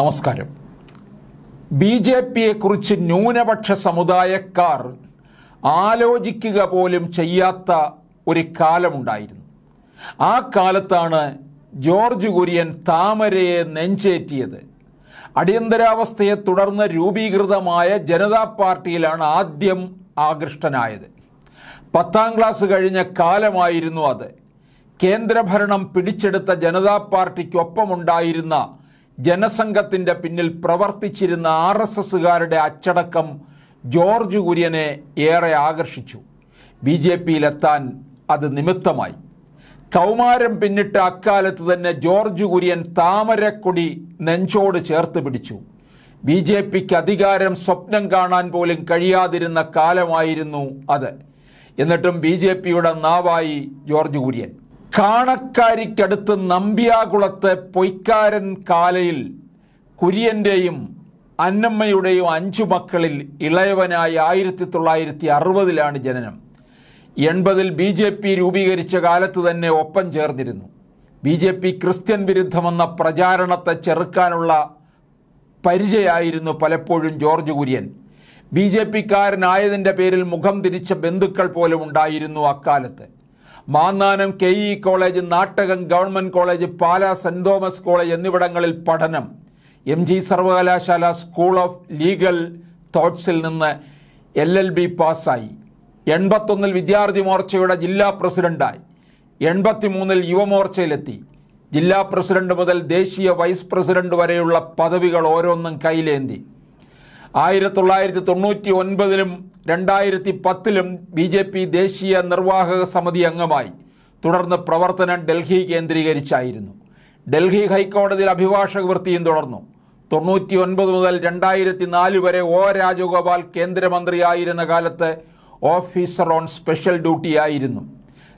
നമസ്കാരം B J പിയെക്കുറിച്ച് ന്യൂനപക്ഷ സമുദായക്കാർ ആലോചിക്കുക പോലും ചെയ്യാത്ത ഒരു കാലമുണ്ടായിരുന്നു ആ കാലത്താണ് ജോർജ് കുര്യൻ താമരയെ നെഞ്ചേറ്റിയത് അടിയന്തരാവസ്ഥയെ തുടർന്ന് രൂപീകൃതമായ ജനതാ പാർട്ടിയിലാണ് ആദ്യം ആകൃഷ്ടനായത് പത്താം ക്ലാസ് കഴിഞ്ഞ കാലമായിരുന്നു അത് കേന്ദ്രഭരണം പിടിച്ചെടുത്ത ജനതാ പാർട്ടിക്കൊപ്പമുണ്ടായിരുന്ന ജനസംഘത്തിൻ്റെ പിന്നിൽ പ്രവർത്തിച്ചിരുന്ന ആർ എസ് എസുകാരുടെ അച്ചടക്കം ജോർജ് കുര്യനെ ഏറെ ആകർഷിച്ചു ബി ജെ പിയിലെത്താൻ അത് നിമിത്തമായി കൗമാരം പിന്നിട്ട് അക്കാലത്ത് തന്നെ ജോർജ് കുര്യൻ താമരക്കൊടി നെഞ്ചോട് ചേർത്ത് പിടിച്ചു ബി ജെ പിക്ക് അധികാരം സ്വപ്നം കാണാൻ പോലും കഴിയാതിരുന്ന കാലമായിരുന്നു അത് എന്നിട്ടും ബി ജെ പിയുടെ നാവായി ജോർജ് കുര്യൻ കാണക്കാരിക്കടുത്ത് നമ്പ്യാകുളത്തെ പൊയ്ക്കാരൻ കാലയിൽ കുര്യൻ്റെയും അന്നമ്മയുടെയും അഞ്ചു മക്കളിൽ ഇളയവനായി ആയിരത്തി തൊള്ളായിരത്തി അറുപതിലാണ് ജനനം എൺപതിൽ ബി ജെ പി രൂപീകരിച്ച കാലത്ത് തന്നെ ഒപ്പം ചേർന്നിരുന്നു ബി ജെ പി ക്രിസ്ത്യൻ വിരുദ്ധമെന്ന പ്രചാരണത്തെ ചെറുക്കാനുള്ള പരിചയമായിരുന്നു പലപ്പോഴും ജോർജ് കുര്യൻ ബി ജെ പിക്കാരനായതിൻ്റെ പേരിൽ മുഖം തിരിച്ച ബന്ധുക്കൾ പോലും ഉണ്ടായിരുന്നു അക്കാലത്ത് Mannanam K E college Nattakam government college Pala saint Thomas college എന്നിവിടങ്ങളിൽ പഠനം എം ജി സർവകലാശാല സ്കൂൾ ഓഫ് ലീഗൽ തോട്ട്സിൽ നിന്ന് എൽ എൽ ബി പാസ്സായി എൺപത്തൊന്നിൽ വിദ്യാർത്ഥി മോർച്ചയുടെ ജില്ലാ പ്രസിഡന്റായി എൺപത്തിമൂന്നിൽ യുവമോർച്ചയിലെത്തി ജില്ലാ പ്രസിഡന്റ് മുതൽ ദേശീയ വൈസ് പ്രസിഡന്റ് വരെയുള്ള പദവികൾ ഓരോന്നും കയ്യിലേന്തി ആയിരത്തി തൊള്ളായിരത്തി തൊണ്ണൂറ്റി ഒൻപതിലും രണ്ടായിരത്തി പത്തിലും ബി ജെ പി ദേശീയ നിർവാഹക സമിതി അംഗമായി തുടർന്ന് പ്രവർത്തനം ഡൽഹി കേന്ദ്രീകരിച്ചായിരുന്നു ഡൽഹി ഹൈക്കോടതിയിൽ അഭിഭാഷക വൃത്തിയും തുടർന്നു തൊണ്ണൂറ്റി ഒൻപത് മുതൽ രണ്ടായിരത്തി നാല് വരെ ഒ രാജഗോപാൽ കേന്ദ്രമന്ത്രിയായിരുന്ന കാലത്ത് ഓഫീസർ ഓൺ സ്പെഷ്യൽ ഡ്യൂട്ടിയായിരുന്നു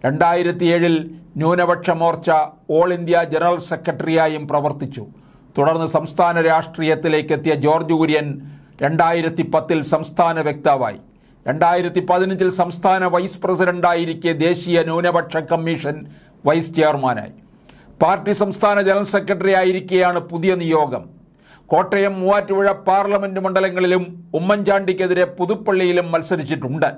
രണ്ടായിരത്തി ഏഴിൽ ന്യൂനപക്ഷ മോർച്ച ഓൾ ഇന്ത്യ ജനറൽ സെക്രട്ടറിയായും പ്രവർത്തിച്ചു തുടർന്ന് സംസ്ഥാന രാഷ്ട്രീയത്തിലേക്ക് എത്തിയ ജോർജ് കുര്യൻ രണ്ടായിരത്തി പത്തിൽ സംസ്ഥാന വ്യക്താവായി രണ്ടായിരത്തി പതിനഞ്ചിൽ സംസ്ഥാന വൈസ് പ്രസിഡന്റായിരിക്കെ ദേശീയ ന്യൂനപക്ഷ കമ്മീഷൻ വൈസ് ചെയർമാനായി പാർട്ടി സംസ്ഥാന ജനറൽ സെക്രട്ടറി ആയിരിക്കെയാണ് പുതിയ നിയോഗം കോട്ടയം മൂവാറ്റുപുഴ പാർലമെന്റ് മണ്ഡലങ്ങളിലും ഉമ്മൻചാണ്ടിക്കെതിരെ പുതുപ്പള്ളിയിലും മത്സരിച്ചിട്ടുണ്ട്